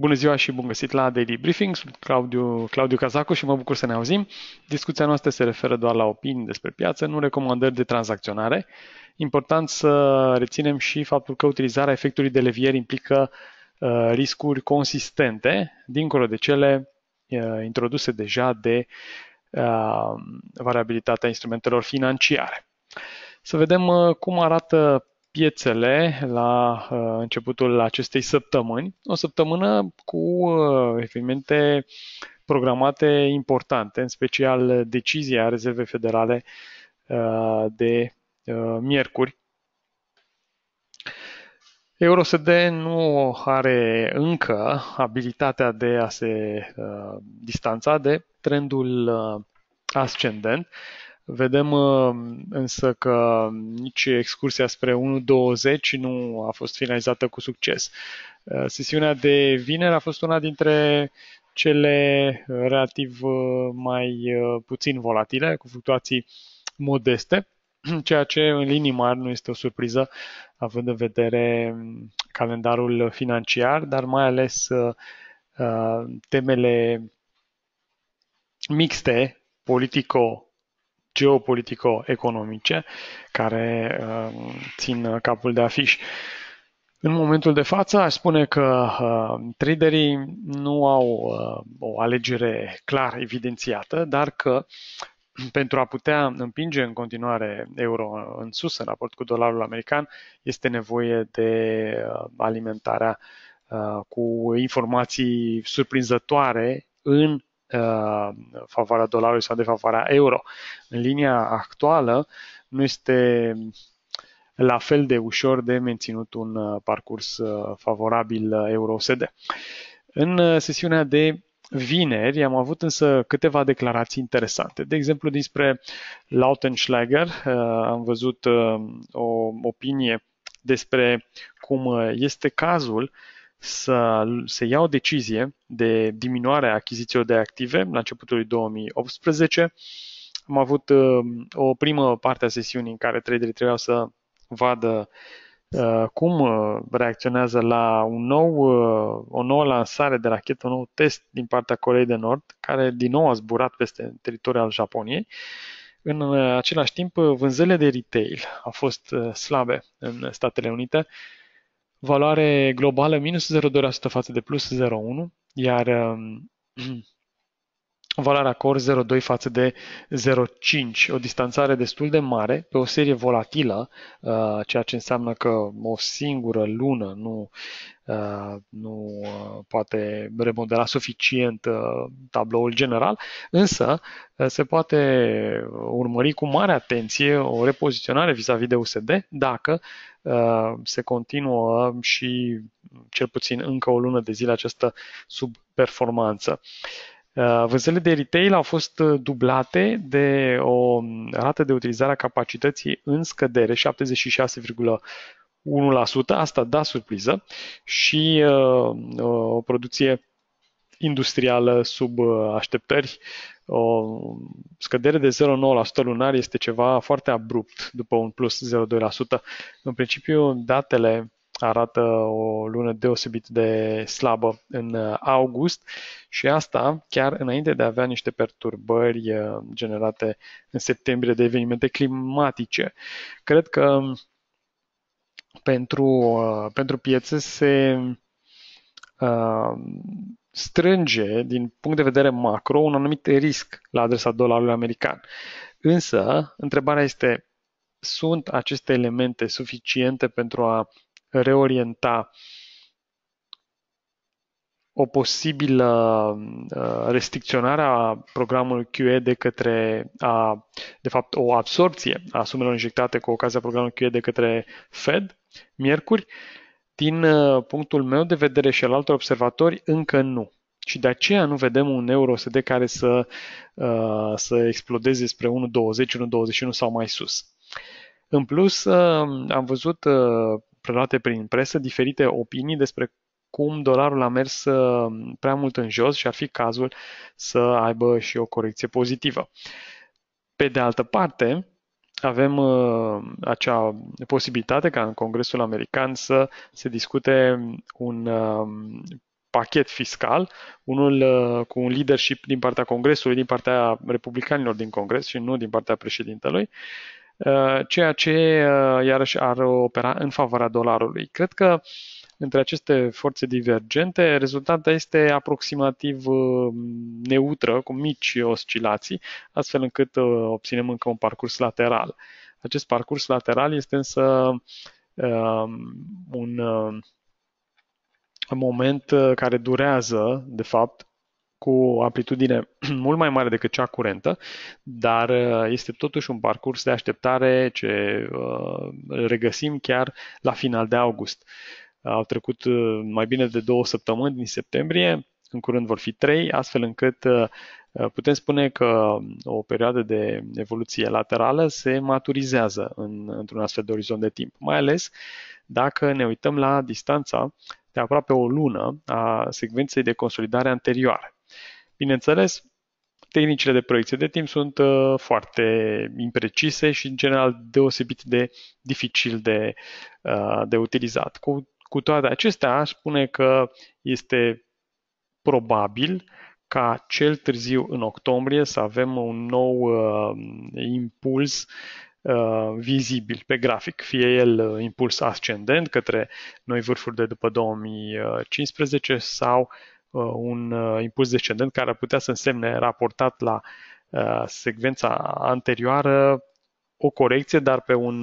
Bună ziua și bun găsit la Daily Briefing. Sunt Claudiu, Claudiu Cazacu și mă bucur să ne auzim. Discuția noastră se referă doar la opinii despre piață, nu recomandări de tranzacționare. Important să reținem și faptul că utilizarea efectului de levier implică uh, riscuri consistente, dincolo de cele uh, introduse deja de uh, variabilitatea instrumentelor financiare. Să vedem uh, cum arată piețele la uh, începutul acestei săptămâni, o săptămână cu uh, evenimente programate importante, în special decizia Rezervei Federale uh, de miercuri. EuroSD nu are încă abilitatea de a se distanța de trendul ascendent, Vedem uh, însă că nici excursia spre 1.20 nu a fost finalizată cu succes. Uh, sesiunea de vineri a fost una dintre cele relativ uh, mai puțin volatile, cu fluctuații modeste, ceea ce în linii mari nu este o surpriză, având în vedere um, calendarul financiar, dar mai ales temele mixte, politico geopolitico-economice care uh, țin capul de afiș. În momentul de față, aș spune că uh, traderii nu au uh, o alegere clar evidențiată, dar că pentru a putea împinge în continuare euro în sus în raport cu dolarul american, este nevoie de uh, alimentarea uh, cu informații surprinzătoare în Uh, favoarea dolarului sau de favoarea euro. În linia actuală nu este la fel de ușor de menținut un uh, parcurs uh, favorabil euro-OSD. În sesiunea de vineri am avut însă câteva declarații interesante. De exemplu, despre Lautenschläger am văzut o opinie despre cum este cazul uh, să se ia o decizie de diminuare a achizițiilor de active la începutul lui 2018. Am avut um, o primă parte a sesiunii în care traderii trebuiau să vadă uh, cum uh, reacționează la un nou, uh, o nouă lansare de rachetă, un nou test din partea Coreei de Nord, care din nou a zburat peste teritoriul al Japoniei. În același timp, vânzările de retail au fost slabe în Statele Unite, valoare globală minus 0,2% față de plus 0,1, iar um, valoarea cor 0,2 față de 0,5, o distanțare destul de mare pe o serie volatilă, uh, ceea ce înseamnă că o singură lună nu, uh, nu uh, poate remodela suficient tabloul general, însă se poate urmări cu mare atenție o repoziționare vis-a-vis de USD dacă se continuă și cel puțin încă o lună de zile această subperformanță. Uh, Uh, vânzările de retail au fost uh, dublate de o um, rată de utilizare a capacității în scădere, 76,1%, asta da surpriză, și uh, o producție industrială sub așteptări. O um, scădere de 0,9% lunar este ceva foarte abrupt după un plus 0,2%. În principiu, datele arată o lună deosebit de slabă în uh, august și asta chiar înainte de a avea niște perturbări uh, generate în septembrie de evenimente climatice. Cred că um, pentru, uh, pentru piețe se strânge, din punct de vedere macro, un anumit risc la adresa dolarului american. Însă, întrebarea este, sunt aceste elemente suficiente pentru a reorienta o posibilă uh, restricționare a programului QE de către, a, de fapt, o absorpție a sumelor injectate cu ocazia programului QE de către Fed, miercuri, din uh, punctul meu de vedere și al altor observatori, încă nu. Și de aceea nu vedem un euro SD care să, uh, să explodeze spre 1,20, 1,21 sau mai sus. În plus, am văzut prelate prin presă diferite opinii despre cum dolarul a mers uh, prea mult în jos și ar fi cazul să aibă și o corecție pozitivă. Pe de altă parte, avem uh, acea posibilitate ca în Congresul American să se discute un uh, pachet fiscal, unul uh, cu un leadership din partea Congresului, din partea republicanilor din Congres și nu din partea președintelui, uh, Uh, ceea ce uh, iarăși ar opera în favoarea dolarului. Cred că între aceste forțe divergente, rezultatul este aproximativ uh, neutră, cu mici oscilații, astfel încât obținem încă un parcurs lateral. Acest parcurs lateral este însă um, un moment care durează, de fapt, cu o amplitudine mult mai mare decât cea curentă, dar uh, este totuși un parcurs de așteptare ce uh, regăsim chiar la final de august. Au trecut uh, mai bine de două săptămâni din septembrie, în curând vor fi trei, astfel încât putem spune că um, o perioadă de evoluție laterală se maturizează în, într-un astfel de orizont de timp, mai ales dacă ne uităm la distanța de aproape o lună a secvenței de consolidare anterioare. Bineînțeles, tehnicile de proiecție de timp sunt uh, foarte imprecise și, în general, deosebit de dificil de, uh, de utilizat. Cu, cu toate acestea, aș spune că este probabil ca cel târziu în octombrie să avem un nou uh, impuls uh, vizibil pe grafic, fie el uh, impuls ascendent către noi vârfuri de după 2015 uh, sau uh, Uh, un uh, impuls descendent care ar putea să însemne raportat la uh, secvența anterioară o corecție, dar pe un,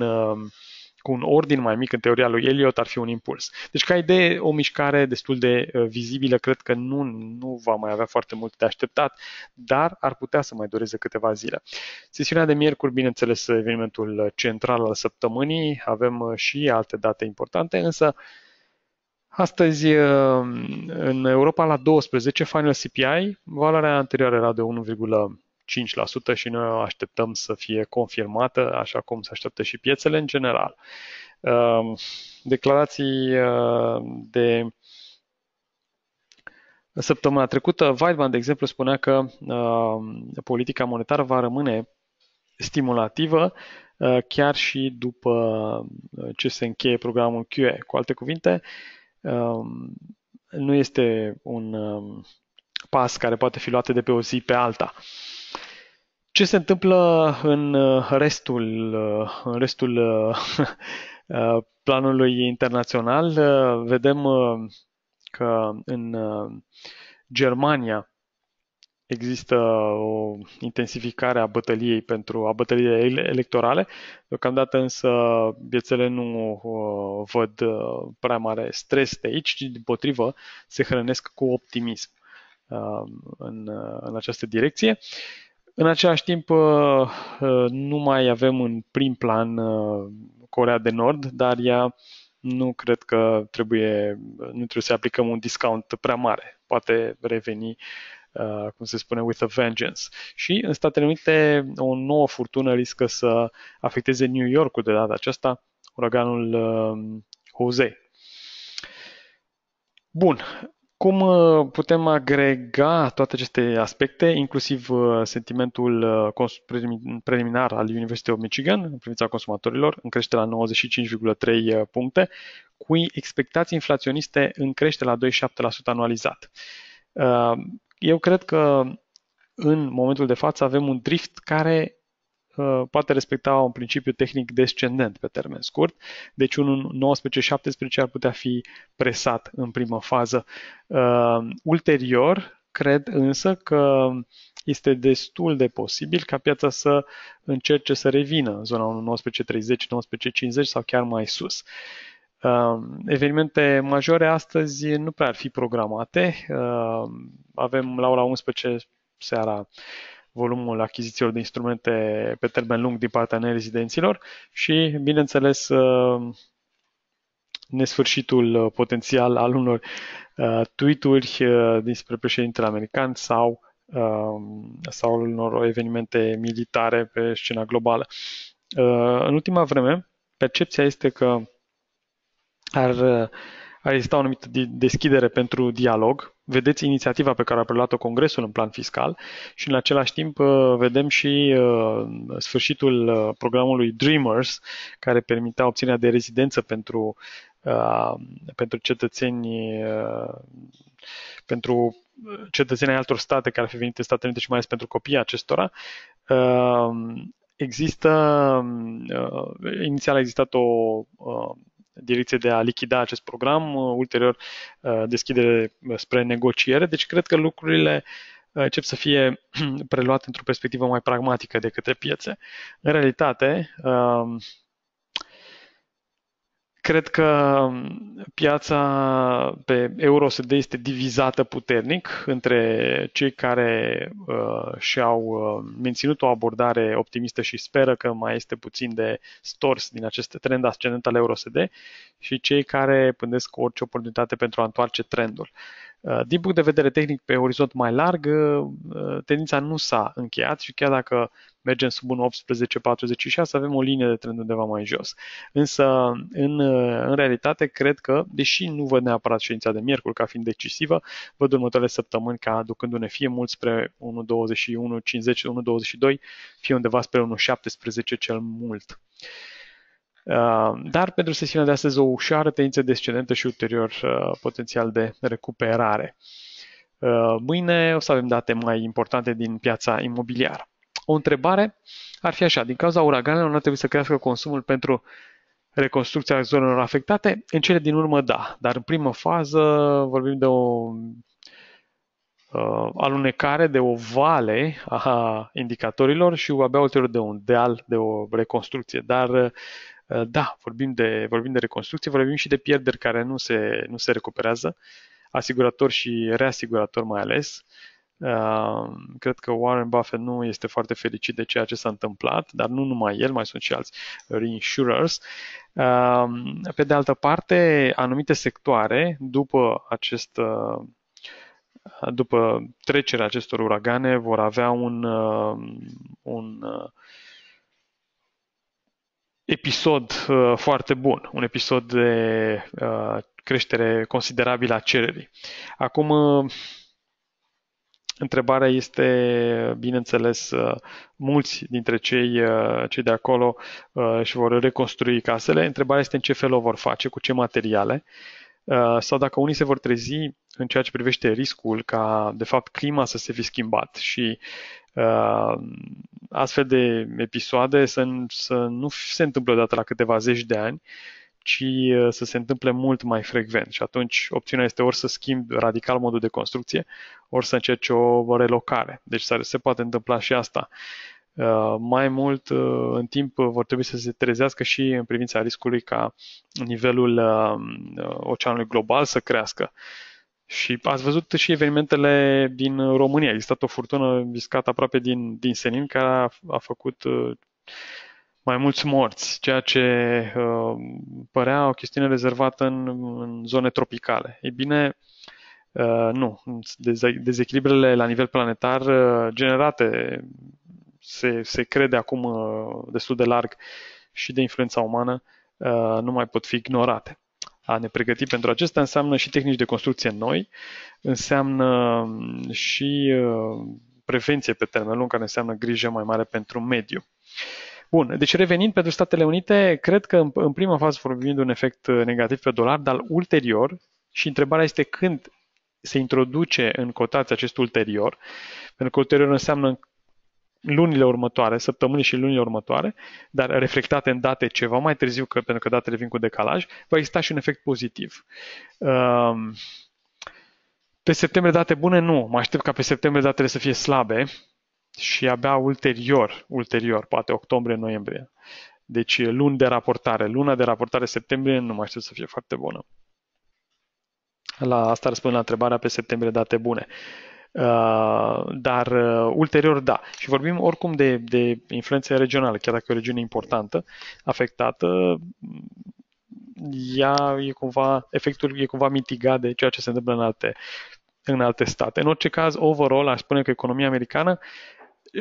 cu un ordin mai mic în teoria lui Elliot ar fi un impuls. Deci ca idee o mișcare destul de vizibilă, cred că nu, nu va mai avea foarte mult de așteptat, dar ar putea să mai dureze câteva zile. Sesiunea de miercuri, bineînțeles, evenimentul central al săptămânii, avem și alte date importante, însă Astăzi, uh, în Europa, la 12, Final CPI, valoarea anterioară era de 1,5% și noi o așteptăm să fie confirmată, așa cum se așteaptă și piețele în general. Uh, declarații uh, de săptămâna trecută, Weidman, de exemplu, spunea că politica monetară va rămâne stimulativă chiar și după ce se încheie programul QE. Cu alte cuvinte, Um, nu este un um, pas care poate fi luat de pe o zi pe alta. Ce se întâmplă în uh, restul, uh, în restul uh, planului internațional? Vedem că în Germania există o intensificare a bătăliei pentru a bătăliei electorale. Deocamdată însă piețele nu văd uh, prea mare stres de aici, ci din potrivă se hrănesc cu optimism uh, în, în această direcție. În același timp, uh, nu mai avem în prim plan Corea de Nord, dar ea nu cred că trebuie, nu trebuie să aplicăm un discount prea mare. Poate reveni uh, Uh, cum se spune, with a vengeance. Și în Statele Unite o nouă furtună riscă să afecteze New York-ul de data aceasta, uraganul uh, Jose. Bun, cum uh, putem agrega toate aceste aspecte, inclusiv uh, sentimentul preliminar al University of Michigan în privința consumatorilor, în creștere la 95,3 puncte, cu expectații inflaționiste în creștere la 2,7% anualizat eu cred că în momentul de față avem un drift care uh, poate respecta un principiu tehnic descendent pe termen scurt, deci un 19-17 ar putea fi presat în primă fază. Uh, ulterior, cred însă că este destul de posibil ca piața să încerce să revină în zona 1930-1950 sau chiar mai sus. Uh, Um, evenimente majore astăzi nu prea ar fi programate. Um, avem la ora 11 seara volumul achizițiilor de instrumente pe termen lung din partea nerezidenților și, bineînțeles, um, nesfârșitul potențial al unor uh, tweet-uri uh, dinspre președintele american sau sau unor evenimente militare pe scena globală. Uh, în ultima vreme, percepția este că ar, ar exista o anumită deschidere pentru dialog. Vedeți inițiativa pe care a preluat-o Congresul în plan fiscal și în același timp uh, vedem și uh, sfârșitul uh, programului Dreamers, care permitea obținerea de rezidență pentru, pentru cetățenii pentru cetățenii altor state care ar fi venit în Statele Unite și mai ales pentru copiii acestora. Există, inițial a existat o direcție de a lichida acest program, uh, ulterior uh, deschidere uh, spre negociere. Deci cred că lucrurile încep să fie preluate într-o perspectivă mai pragmatică de către piețe. În realitate, Cred că piața pe EUROSD este divizată puternic între cei care uh, și-au uh, menținut o abordare optimistă și speră că mai este puțin de stors din acest trend ascendent al EUROSD și cei care pândesc orice oportunitate pentru a întoarce trendul. Uh, Uh, din punct de vedere tehnic, pe orizont mai larg, uh, tendința nu s-a încheiat și chiar dacă mergem sub un 18,46, avem o linie de trend undeva mai jos. Însă, în, uh, în realitate, cred că, deși nu văd neapărat ședința de miercuri ca fiind decisivă, văd următoarele săptămâni ca aducându ne fie mult spre 1,21, 50, 1,22, fie undeva spre 1,17 cel mult. Uh, Ehm, dar pentru sesiunea de astăzi o ușoară tendință descendentă și ulterior uh, potențial de recuperare. Ehm, mâine o să avem date mai importante din piața imobiliară. O întrebare ar fi așa, din cauza uraganelor nu ar trebui să crească consumul pentru reconstrucția zonelor afectate? În cele din urmă, da, dar în primă fază vorbim de o uh, alunecare, de o vale a indicatorilor și abia ulterior de un deal, de o reconstrucție. Dar Uh, da, vorbim de, vorbim de reconstrucție, vorbim și de pierderi care nu se, nu se recuperează, asigurator și reasigurator mai ales. Uh, cred că Warren Buffett nu este foarte fericit de ceea ce s-a întâmplat, dar nu numai el, mai sunt și alți reinsurers. Uh, pe de altă parte, anumite sectoare, după acest după trecerea acestor uragane vor avea un, un episod uh, foarte bun, un episod de uh, creștere considerabilă a cererii. Acum, uh, întrebarea este, bineînțeles, uh, mulți dintre cei, uh, cei de acolo uh, își vor reconstrui casele. Întrebarea este în ce fel o vor face, cu ce materiale. Uh, sau dacă unii se vor trezi în ceea ce privește riscul ca, de fapt, clima să se fi schimbat și Uh, astfel de episoade să, să nu se întâmple dată la câteva zeci de ani, ci uh, să se întâmple mult mai frecvent. Și atunci opțiunea este ori să schimbi radical modul de construcție, ori să încerci o relocare. Deci se poate întâmpla și asta. Uh, mai mult, în timp, vor trebui să se trezească și în privința riscului ca nivelul oceanului global să crească și ați văzut și evenimentele din România. A existat o furtună viscată aproape din, din Senin care a, a făcut uh, mai mulți morți, ceea ce uh, părea o chestiune rezervată în, în zone tropicale. Ei bine, uh, nu. Dezechilibrele la nivel planetar uh, generate se, se crede acum uh, destul de larg și de influența umană uh, nu mai pot fi ignorate a ne pregăti pentru acesta înseamnă și tehnici de construcție noi, înseamnă și uh, prevenție pe termen lung, care înseamnă grijă mai mare pentru mediu. Bun, deci revenind pentru Statele Unite, cred că în, prima fază vorbim de un efect uh, negativ pe dolar, dar ulterior, și întrebarea este când se introduce în cotație acest ulterior, pentru că ulterior înseamnă lunile următoare, săptămâni și lunile următoare, dar reflectate în date ceva mai târziu, că, pentru că datele vin cu decalaj, va exista și un efect pozitiv. Ehm, pe septembrie date bune, nu. Mă aștept ca pe septembrie datele să fie slabe și abia ulterior, ulterior, poate octombrie-noiembrie. Deci luni de raportare. Luna de raportare septembrie nu mă aștept să fie foarte bună. La asta răspund la întrebarea pe septembrie date bune. Uh, Uh, dar uh, ulterior da. Și vorbim oricum de, de influențe regională, chiar dacă e o regiune importantă, afectată, ea e cumva, efectul e cumva mitigat de ceea ce se întâmplă în alte, în alte state. În orice caz, overall, aș spune că economia americană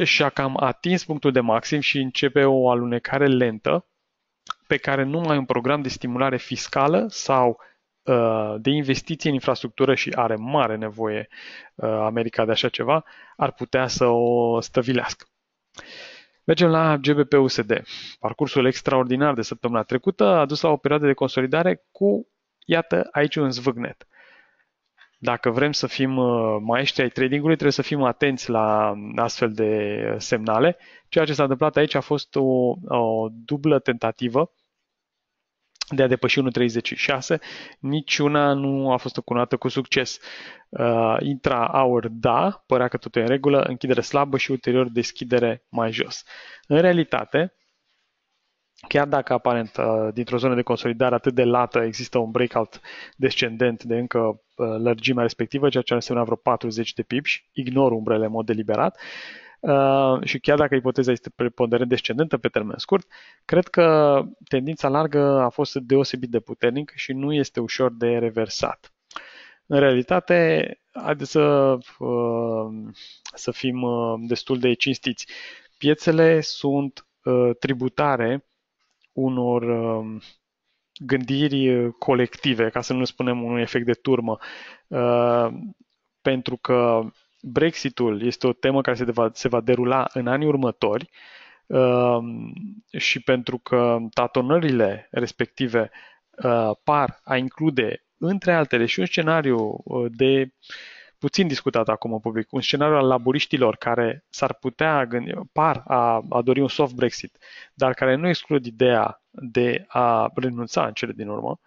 și-a cam atins punctul de maxim și începe o alunecare lentă pe care numai un program de stimulare fiscală sau uh, Uh, de investiții în infrastructură și are mare nevoie uh, America de așa ceva, ar putea să o stăvilească. Mergem la GBP-USD. Parcursul extraordinar de săptămâna trecută a dus la o perioadă de consolidare cu, iată, aici un zvâgnet. Dacă vrem să fim uh, maestri ai tradingului, trebuie să fim atenți la astfel de semnale. Ceea ce s-a întâmplat aici a fost o, o dublă tentativă de a depăși 1.36, niciuna nu a fost încununată cu succes. Uh, intra-hour, da, părea că totul e în regulă, închidere slabă și ulterior deschidere mai jos. În realitate, chiar dacă aparent uh, dintr-o zonă de consolidare atât de lată există un breakout descendent de încă uh, lărgimea respectivă, ceea ce ar însemna vreo 40 de pips, ignor umbrele în mod deliberat, uh, Uh, și chiar dacă ipoteza este preponderent descendentă pe termen scurt, cred că tendința largă a fost deosebit de puternic și nu este ușor de reversat. În realitate, haideți să, uh, să fim uh, destul de cinstiți. Piețele sunt tributare unor gândiri colective, ca să nu spunem un efect de turmă, pentru că Brexitul este o temă care se va, se va derula în anii următori uh, și pentru că tatonările respective uh, par a include, între altele, și un scenariu uh, de puțin discutat acum în public, un scenariu al laburiștilor care s-ar putea gândi, par a, a dori un soft Brexit, dar care nu exclud ideea de a renunța în cele din urmă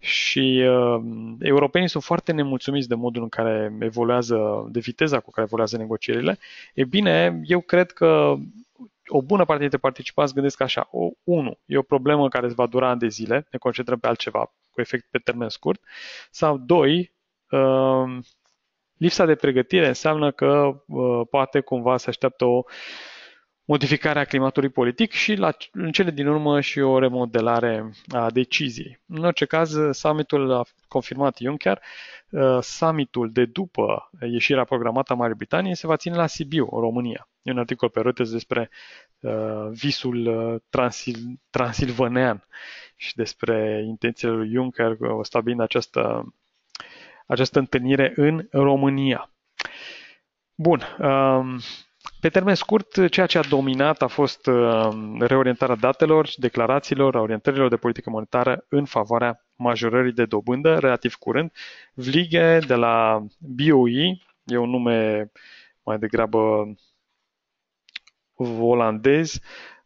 și uh, europenii sunt foarte nemulțumiți de modul în care evoluează, de viteza cu care evoluează negocierile. E bine, eu cred că o bună parte dintre participanți gândesc așa, o, unu, e o problemă care îți va dura ani de zile, ne concentrăm pe altceva cu efect pe termen scurt, sau doi, uh, lipsa de pregătire înseamnă că uh, poate cumva se așteaptă o modificarea climatului politic și, la, în cele din urmă, și o remodelare a deciziei. În orice caz, summitul a confirmat Juncker, uh, summitul de după ieșirea programată a Marii Britanii se va ține la Sibiu, România. E un articol pe Reuters despre uh, visul uh, transil, transilvanean și despre intențiile lui Juncker uh, stabilind această, această întâlnire în România. Bun, uh, pe termen scurt, ceea ce a dominat a fost uh, reorientarea datelor, declarațiilor, orientărilor de politică monetară în favoarea majorării de dobândă relativ curând. Vlige de la BOE, e un nume mai degrabă olandez,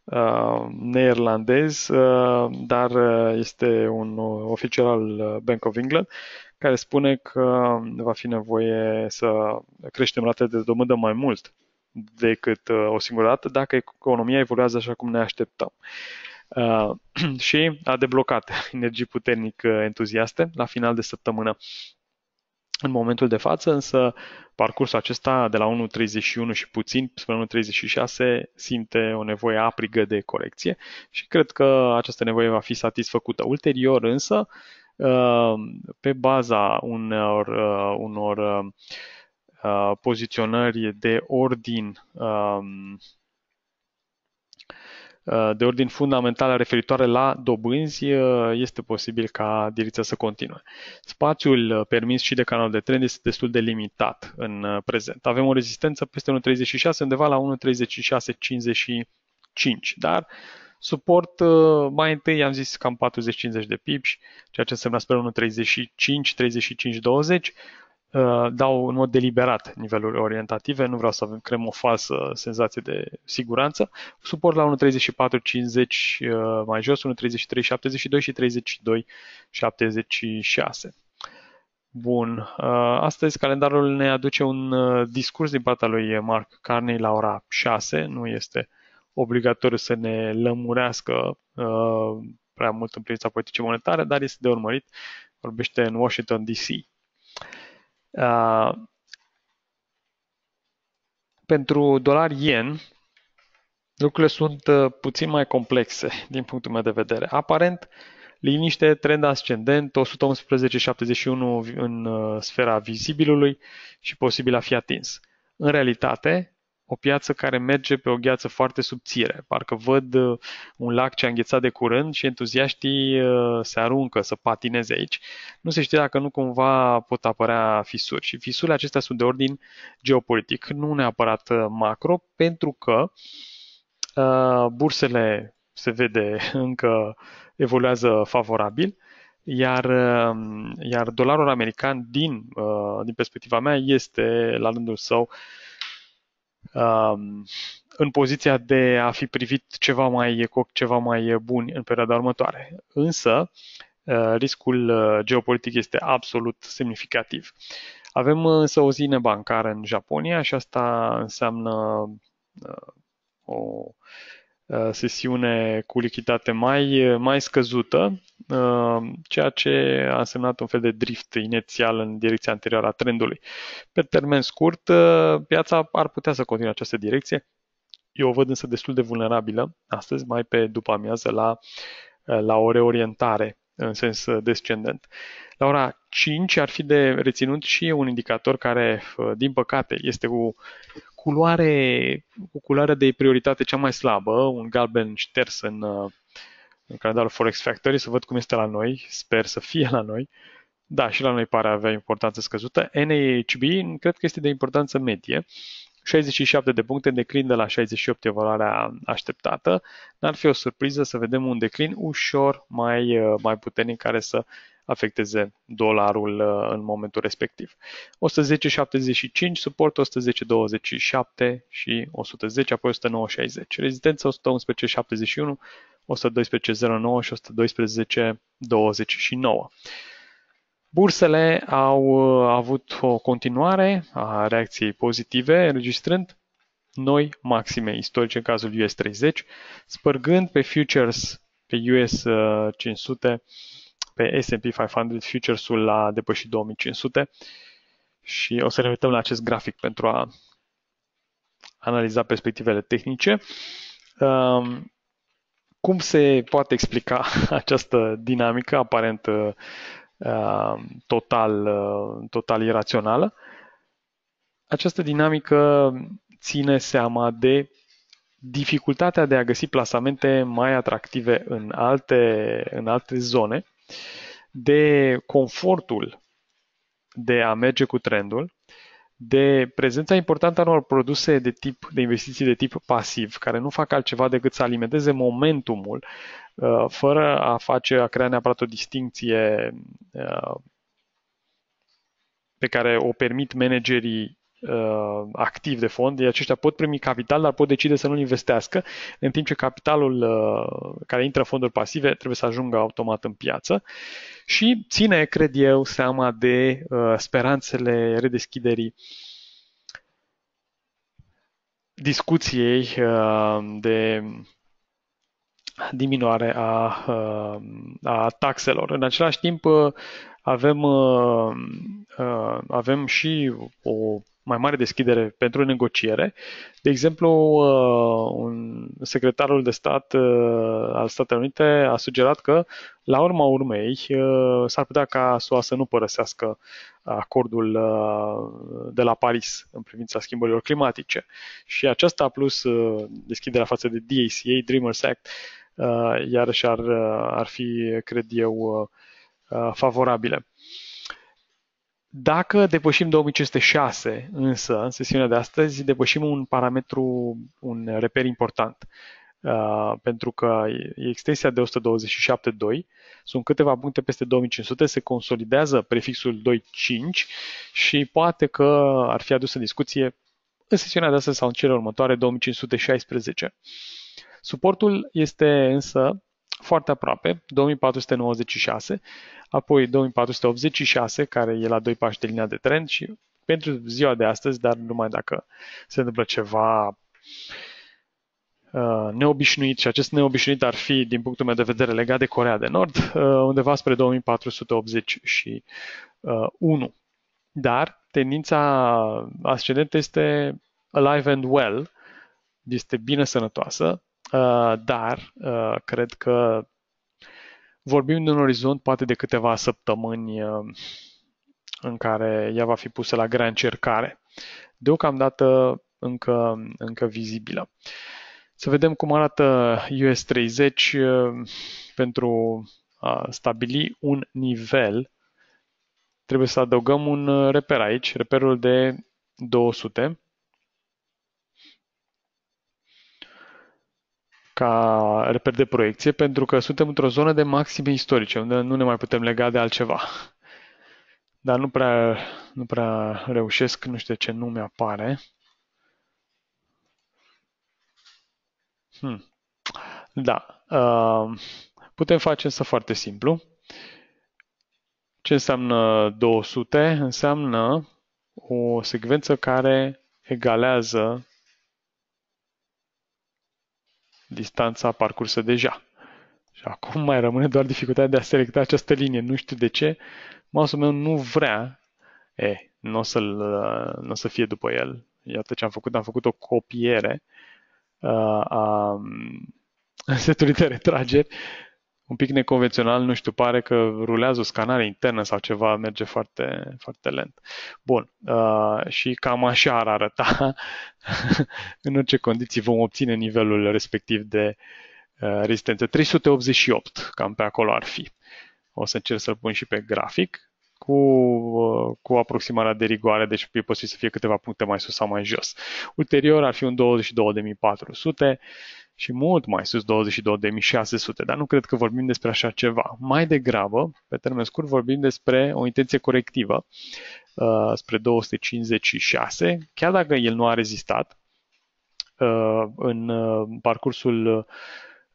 uh, neerlandez, uh, dar este un oficial al Bank of England, care spune că va fi nevoie să creștem ratele de dobândă mai mult decât uh, o singură dată dacă economia evoluează așa cum ne așteptăm. Uh, și a deblocat energii puternic uh, entuziaste la final de săptămână. În momentul de față, însă, parcursul acesta de la 1.31 și puțin spre 1.36 simte o nevoie aprigă de corecție și cred că această nevoie va fi satisfăcută. Ulterior, însă, uh, pe baza unor, unor Uh, poziționări de ordin um, uh, de ordin fundamental referitoare la dobânzi, uh, este posibil ca direcția să continue. Spațiul permis și de canal de trend este destul de limitat în prezent. Avem o rezistență peste 1.36, undeva la 1.36.55, dar suport mai întâi am zis cam 40-50 de pips, ceea ce înseamnă spre 1.35, 35-20, Uh, dau în mod deliberat niveluri orientative, nu vreau să avem, creăm o falsă senzație de siguranță. Suport la 1.34.50 uh, mai jos, 1.33.72 și 32.76. Bun, uh, astăzi calendarul ne aduce un discurs din partea lui Mark Carney la ora 6, nu este obligatoriu să ne lămurească prea mult în privința politicii monetare, dar este de urmărit. Vorbește în Washington DC Uh, pentru dolar yen, lucrurile sunt uh, puțin mai complexe din punctul meu de vedere. Aparent, liniște, trend ascendent, 111,71 în uh, sfera vizibilului și posibil a fi atins. În realitate, o piață care merge pe o gheață foarte subțire. Parcă văd uh, un lac ce a înghețat de curând și entuziaștii uh, se aruncă să patineze aici. Nu se știe dacă nu cumva pot apărea fisuri și fisurile acestea sunt de ordin geopolitic, nu neapărat uh, macro, pentru că bursele se vede încă evoluează favorabil, iar, um, iar dolarul american din, din perspectiva mea este la rândul său uh, Um, în poziția de a fi privit ceva mai cu ceva mai bun în perioada următoare. Însă, uh, riscul uh, geopolitic este absolut semnificativ. Avem însă o zi nebancară în Japonia și asta înseamnă uh, o Uh, sesiune cu lichiditate mai, uh, mai scăzută, uh, ceea ce a însemnat un fel de drift inițial în direcția anterioară a trendului. Pe termen scurt, piața ar putea să continue această direcție. Eu o văd însă destul de vulnerabilă astăzi, mai pe după amiază, la, la o reorientare în sens descendent. La ora 5 ar fi de reținut și un indicator care, din păcate, este cu culoare, cu culoare de prioritate cea mai slabă, un galben șters în, uh, în calendarul Forex Factory, să văd cum este la noi, sper să fie la noi. Da, și la noi pare avea importanță scăzută. NAHB cred că este de importanță medie. 67 de puncte, declin de la 68 evaluarea așteptată. N-ar fi o surpriză să vedem un declin ușor mai, uh, mai puternic care să afecteze dolarul uh, în momentul respectiv. 110.75, suport 110.27 și 110, apoi 109.60. Rezistența 111.71, 112.09 și 112.29. Bursele au uh, avut o continuare a reacției pozitive, înregistrând noi maxime istorice în cazul US 30, spărgând pe futures pe US 500 uh, pe S&P 500 futures-ul la depășit 2500 și o să ne uităm la acest grafic pentru a analiza perspectivele tehnice. Um, cum se poate explica această dinamică aparent uh, um, total, uh, total irațională? Această dinamică ține seama de dificultatea de a găsi plasamente mai atractive în alte, în alte zone de confortul de a merge cu trendul, de prezența importantă a unor produse de tip de investiții de tip pasiv, care nu fac altceva decât să alimenteze momentumul, uh, fără a face, a crea neapărat o distinție uh, pe care o permit managerii uh, activ de fond, deci aceștia pot primi capital, dar pot decide să nu-l investească, în timp ce capitalul uh, care intră în fonduri pasive trebuie să ajungă automat în piață și ține, cred eu, seama de uh, speranțele redeschiderii discuției uh, de diminuare a, uh, a taxelor. În același timp, uh, avem, uh, avem și o mai mare deschidere pentru negociere. De exemplu, uh, un secretarul de stat uh, al Statelor Unite a sugerat că, la urma urmei, uh, s-ar putea ca SUA să nu părăsească acordul de la Paris în privința schimbărilor climatice. Și aceasta, plus deschiderea față de DACA, Dreamers Act, iarăși ar, ar fi, cred eu, favorabile. Dacă depășim 2506, însă, în sesiunea de astăzi, depășim un parametru, un reper important. Uh, pentru că extensia de 127.2, sunt câteva puncte peste 2500, se consolidează prefixul 2.5 și poate că ar fi adus în discuție în sesiunea de astăzi sau în cele următoare 2516. Suportul este însă foarte aproape, 2496, apoi 2486, care e la doi pași de linia de trend și pentru ziua de astăzi, dar numai dacă se întâmplă ceva uh, neobișnuit și acest neobișnuit ar fi, din punctul meu de vedere, legat de Corea de Nord, uh, undeva spre 2481. Dar tendința ascendentă este alive and well, este bine sănătoasă, Uh, dar uh, cred că vorbim de un orizont poate de câteva săptămâni uh, în care ea va fi pusă la grea încercare. Deocamdată încă, încă vizibilă. Să vedem cum arată US 30 pentru a stabili un nivel. Trebuie să adăugăm un reper aici, reperul de 200. ca reper de proiecție, pentru că suntem într-o zonă de maxime istorice, unde nu ne mai putem lega de altceva. Dar nu prea, nu prea reușesc, nu știu de ce nume apare Hmm. Da. Uh, putem face asta foarte simplu. Ce înseamnă 200? Înseamnă o secvență care egalează distanța parcursă deja. Și acum mai rămâne doar dificultatea de a selecta această linie. Nu știu de ce. Mouse-ul meu nu vrea. E, nu o, să nu o să fie după el. Iată ce am făcut. Am făcut o copiere uh, a setului de retrageri un pic neconvențional, nu știu, pare că rulează o scanare internă sau ceva, merge foarte, foarte lent. Bun, uh, și cam așa ar arăta în orice condiții vom obține nivelul respectiv de uh, rezistență. 388, cam pe acolo ar fi. O să încerc să-l pun și pe grafic cu, uh, cu aproximarea de rigoare, deci e posibil să fie câteva puncte mai sus sau mai jos. Ulterior ar fi un 22.400, și mult mai sus, 22.600, dar nu cred că vorbim despre așa ceva. Mai degrabă, pe termen scurt, vorbim despre o intenție corectivă uh, spre 256, chiar dacă el nu a rezistat uh, în uh, parcursul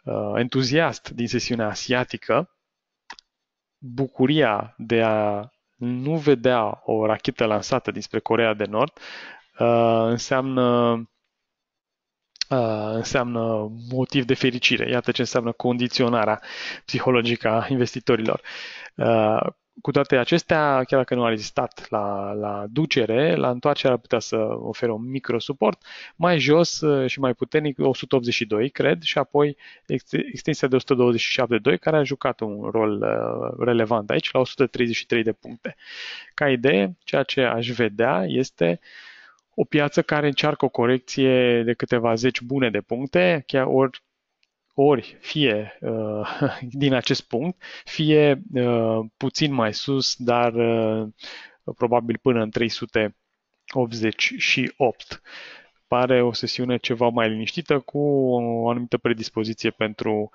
uh, entuziast din sesiunea asiatică, bucuria de a nu vedea o rachetă lansată dinspre Corea de Nord uh, înseamnă Uh, înseamnă motiv de fericire. Iată ce înseamnă condiționarea psihologică a investitorilor. Uh, cu toate acestea, chiar dacă nu a rezistat la, la ducere, la întoarcere ar putea să ofere un microsuport mai jos uh, și mai puternic, 182, cred, și apoi extensia de 127.2, care a jucat un rol relevant aici, la 133 de puncte. Ca idee, ceea ce aș vedea este uh, o piață care încearcă o corecție de câteva zeci bune de puncte, chiar ori, ori fie uh, din acest punct, fie uh, puțin mai sus, dar uh, probabil până în 388. Pare o sesiune ceva mai liniștită cu o anumită predispoziție pentru,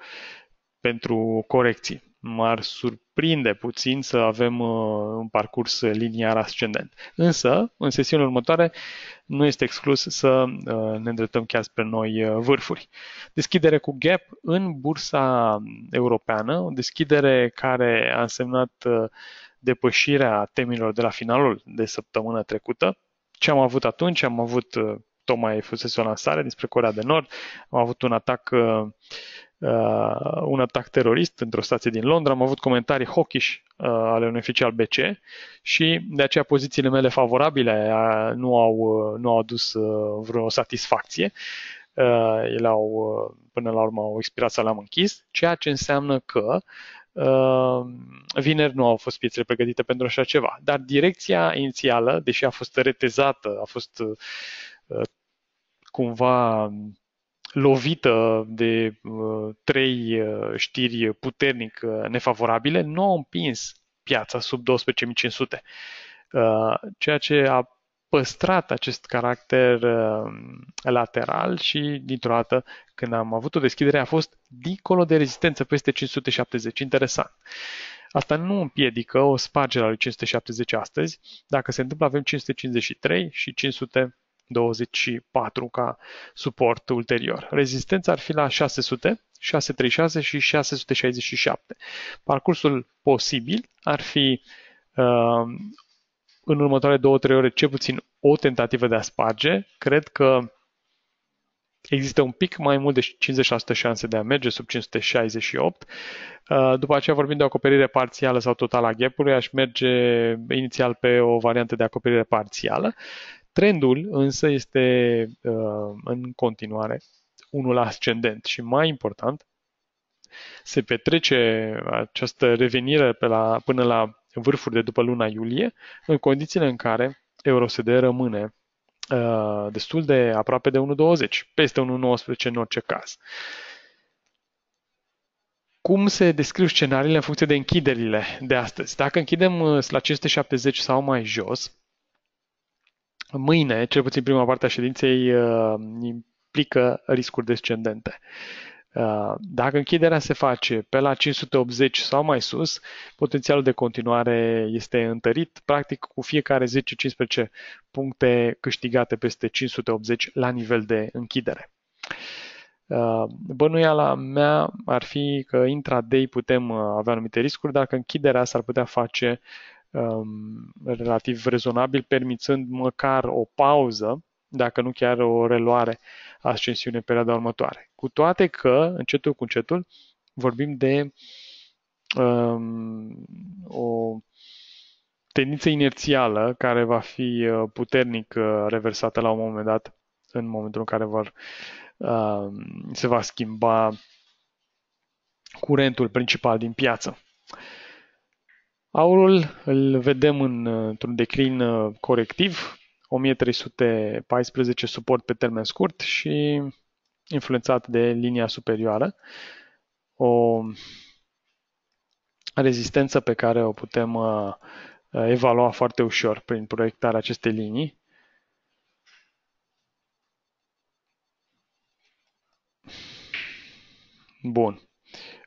pentru corecții m-ar surprinde puțin să avem uh, un parcurs liniar ascendent. Însă, în sesiunea următoare, nu este exclus să uh, ne îndreptăm chiar spre noi uh, vârfuri. Deschidere cu gap în bursa europeană, o deschidere care a însemnat depășirea temilor de la finalul de săptămână trecută. Ce am avut atunci? Am avut tocmai fusese o lansare despre Corea de Nord, am avut un atac Uh, un atac terorist într-o stație din Londra. Am avut comentarii hochiși uh, ale unui oficial BC și de aceea pozițiile mele favorabile uh, nu, au, uh, nu au adus uh, vreo satisfacție. Uh, ele au, uh, până la urmă, au expirat sau le-am închis, ceea ce înseamnă că uh, vineri nu au fost piețele pregătite pentru așa ceva. Dar direcția inițială, deși a fost retezată, a fost uh, cumva lovită de uh, trei uh, știri puternic uh, nefavorabile, nu a împins piața sub 12.500, ceea ce a păstrat acest caracter lateral și, dintr-o dată, când am avut o deschidere, a fost dincolo de rezistență, peste 570. Interesant. Asta nu împiedică o spargere a lui 570 astăzi. Dacă se întâmplă, avem 553 și 500 24 ca suport ulterior. Rezistența ar fi la 600, 636 și 667. Parcursul posibil ar fi uh, în următoarele 2-3 ore cel puțin o tentativă de a sparge. Cred că există un pic mai mult de 50% șanse de a merge sub 568. Uh, după aceea vorbim de acoperire parțială sau totală a gap-ului, aș merge inițial pe o variantă de acoperire parțială Trendul însă este uh, în continuare unul ascendent și mai important, se petrece această revenire pe la, până la vârfuri de după luna iulie, în condițiile în care EUROSD rămâne uh, destul de aproape de 1,20, peste 1,19 în orice caz. Cum se descriu scenariile în funcție de închiderile de astăzi? Dacă închidem uh, la 570 sau mai jos, mâine, cel puțin prima parte a ședinței, uh, implică riscuri descendente. Uh, dacă închiderea se face pe la 580 sau mai sus, potențialul de continuare este întărit, practic cu fiecare 10-15 puncte câștigate peste 580 la nivel de închidere. Uh, bănuiala mea ar fi că intraday putem avea anumite riscuri, dacă închiderea s-ar putea face Um, relativ rezonabil, permițând măcar o pauză, dacă nu chiar o reluare a în perioada următoare. Cu toate că, încetul cu încetul, vorbim de um, o tendință inerțială care va fi uh, puternic uh, reversată la un moment dat în momentul în care vor, um, se va schimba curentul principal din piață. Aurul îl vedem în, într-un declin uh, corectiv, 1314 suport pe termen scurt și influențat de linia superioară, o rezistență pe care o putem uh, evalua foarte ușor prin proiectarea acestei linii. Bun.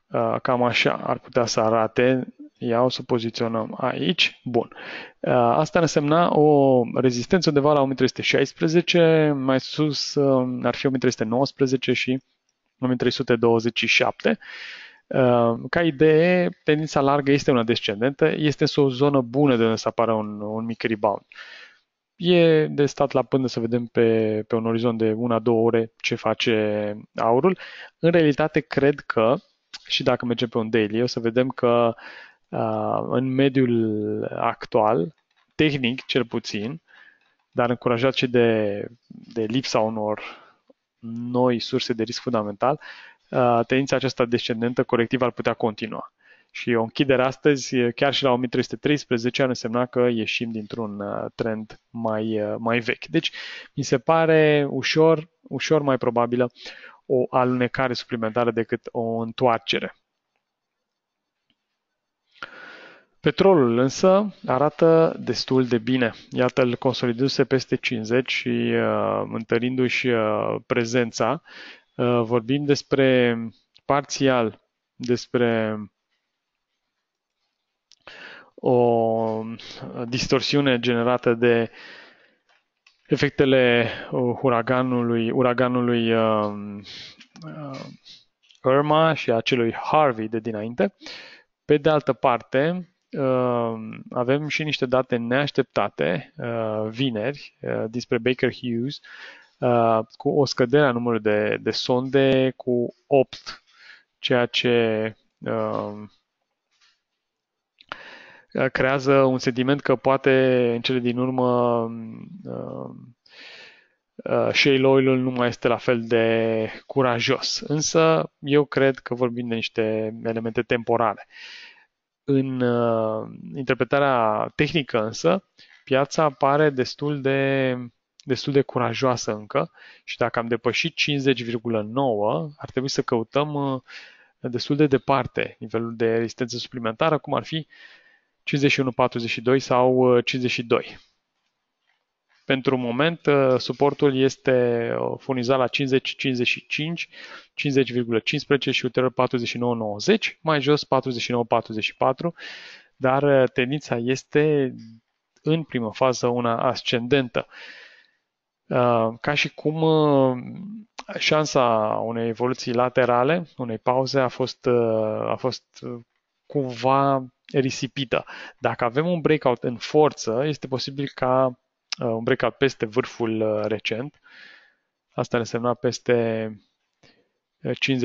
Uh, cam așa ar putea să arate Ia o să poziționăm aici, bun. Uh, asta ar însemna o rezistență undeva la 1316, mai sus uh, ar fi 1319 și 1327. Uh, ca idee, tendința largă este una descendentă, este o zonă bună de unde să apară un, un mic rebound. E de stat la până să vedem pe, pe un orizont de 1-2 ore ce face aurul. În realitate, cred că, și dacă mergem pe un daily, o să vedem că Uh, în mediul actual, tehnic cel puțin, dar încurajat și de, de lipsa unor noi surse de risc fundamental, uh, tendința aceasta descendentă colectivă ar putea continua. Și o închidere astăzi, chiar și la 1313, ar însemna că ieșim dintr-un uh, trend mai, mai vechi. Deci, mi se pare ușor, ușor mai probabilă o alunecare suplimentară decât o întoarcere. Petrolul însă arată destul de bine. Iată-l consolidându-se peste 50 și uh, întărindu-și uh, prezența. Uh, vorbim despre parțial, despre o distorsiune generată de efectele uh, uraganului, uraganului uh, uh, Irma și acelui Harvey de dinainte. Pe de altă parte, Ehm, avem și niște date neașteptate ehm, vineri ehm, despre Baker Hughes cu o scădere a numărului de, de sonde cu 8, ceea ce creează un sentiment că poate în cele din urmă uh, shale oil-ul nu mai este la fel de curajos. Însă eu cred că vorbim de niște elemente temporale. Uh, în uh, interpretarea tehnică însă, piața pare destul de, destul de curajoasă încă și dacă am depășit 50,9, ar trebui să căutăm uh, destul de departe nivelul de rezistență suplimentară, cum ar fi 51,42 sau 52. Uh, pentru moment, uh, suportul este uh, furnizat la 50,55, 50,15 și ulterior 49,90, mai jos 49,44, dar uh, tendința este în prima fază una ascendentă. Ca și cum șansa unei evoluții laterale, unei pauze, a fost, a fost cumva risipită. Dacă avem un breakout în forță, este posibil ca Uh, un breakout peste vârful uh, recent. Asta ar însemna peste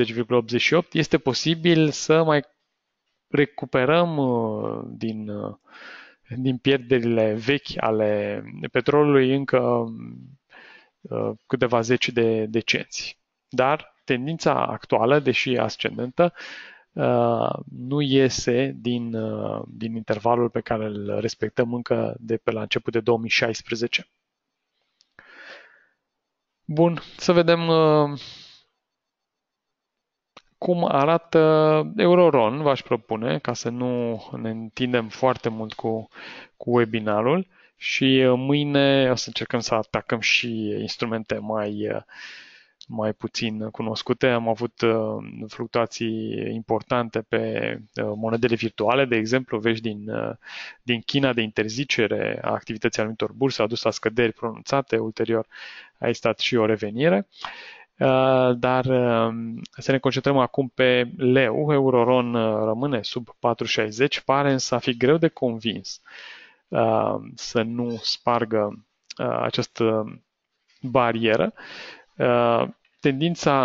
50,88. Uh, este posibil să mai recuperăm din, din pierderile vechi ale petrolului încă câteva zeci de, de cenți. Dar tendința actuală, deși ascendentă, Uh, nu iese din, uh, din intervalul pe care îl respectăm încă de pe la început de 2016. Bun, să vedem uh, cum arată Euroron, v-aș propune, ca să nu ne întindem foarte mult cu, cu webinarul și mâine o să încercăm să atacăm și instrumente mai uh, mai puțin cunoscute. Am avut uh, fluctuații importante pe uh, monedele virtuale, de exemplu, vești din, uh, din China de interzicere a activității anumitor burse a dus la scăderi pronunțate, ulterior a existat și o revenire. Dar um, să ne concentrăm acum pe leu. Euroron rămâne sub 4,60, pare însă a fi greu de convins să nu spargă această barieră tendința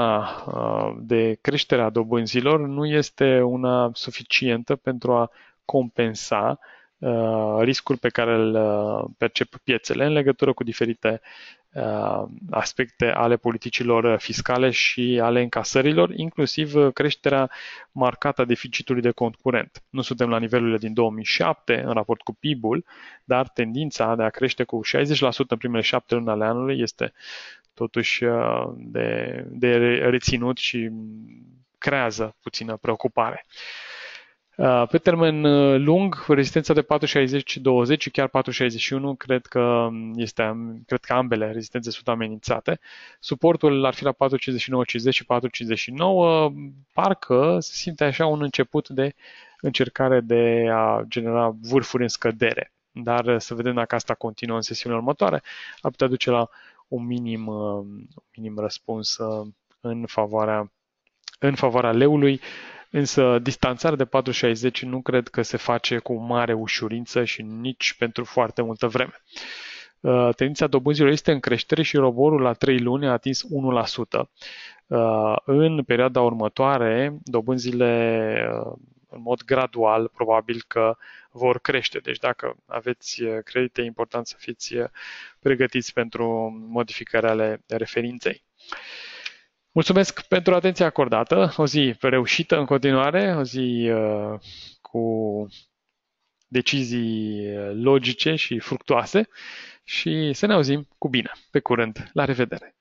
de creștere a dobânzilor nu este una suficientă pentru a compensa riscul pe care îl percep piețele în legătură cu diferite aspecte ale politicilor fiscale și ale încasărilor, inclusiv creșterea marcată a deficitului de cont curent. Nu suntem la nivelurile din 2007 în raport cu PIB-ul, dar tendința de a crește cu 60% în primele șapte luni ale anului este totuși uh, de, de reținut și creează puțină preocupare. Uh, pe termen uh, lung, rezistența de 460-20 și chiar 461 cred că, este, cred că ambele rezistențe sunt amenințate. Suportul ar fi la 459-50 și 459. Parcă se simte așa un început de încercare de a genera vârfuri în scădere. Dar să vedem dacă asta continuă în sesiunea următoare. Ar putea duce la un minim, uh, un minim răspuns uh, în favoarea, în favoarea leului, însă distanțarea de 4,60 nu cred că se face cu mare ușurință și nici pentru foarte multă vreme. Uh, tendința dobânzilor este în creștere și roborul la 3 luni a atins 1%. În perioada următoare, dobânzile în mod gradual, probabil că vor crește. Deci dacă aveți eh, credite, e important să fiți eh, pregătiți pentru modificarea ale referinței. Mulțumesc pentru atenția acordată, o zi reușită în continuare, o zi eh, cu decizii logice și fructuoase și să ne auzim cu bine. Pe curând, la revedere!